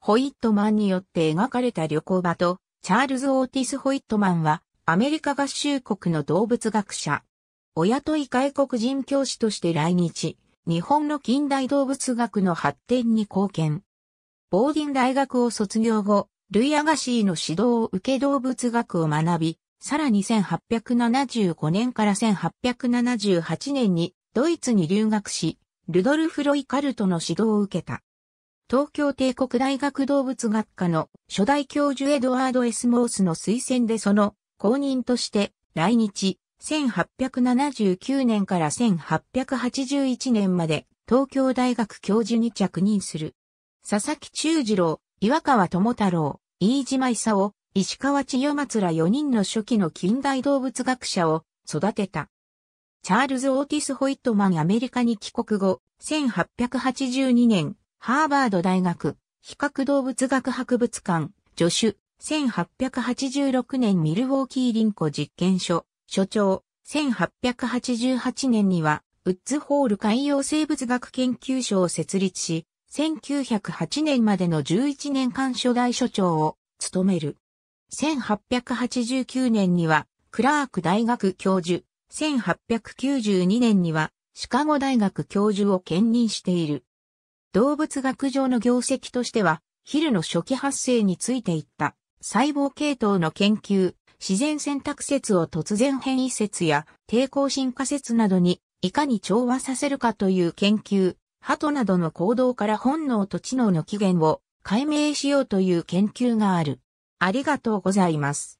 ホイットマンによって描かれた旅行場と、チャールズ・オーティス・ホイットマンは、アメリカ合衆国の動物学者。お雇い外国人教師として来日、日本の近代動物学の発展に貢献。ボーディン大学を卒業後、ルイ・アガシーの指導を受け動物学を学び、さらに1875年から1878年にドイツに留学し、ルドルフ・ロイカルトの指導を受けた。東京帝国大学動物学科の初代教授エドワード・エスモースの推薦でその公認として来日1879年から1881年まで東京大学教授に着任する。佐々木忠次郎、岩川智太郎、飯島勲、石川千代松ら4人の初期の近代動物学者を育てた。チャールズ・オーティス・ホイットマンアメリカに帰国後、1882年、ハーバード大学、比較動物学博物館、助手、1886年ミルウォーキーリンコ実験所、所長、1888年には、ウッズホール海洋生物学研究所を設立し、1908年までの11年間初代所長を務める。1889年には、クラーク大学教授、1892年には、シカゴ大学教授を兼任している。動物学上の業績としては、ヒルの初期発生についていった細胞系統の研究、自然選択説を突然変異説や抵抗進化説などにいかに調和させるかという研究、鳩などの行動から本能と知能の起源を解明しようという研究がある。ありがとうございます。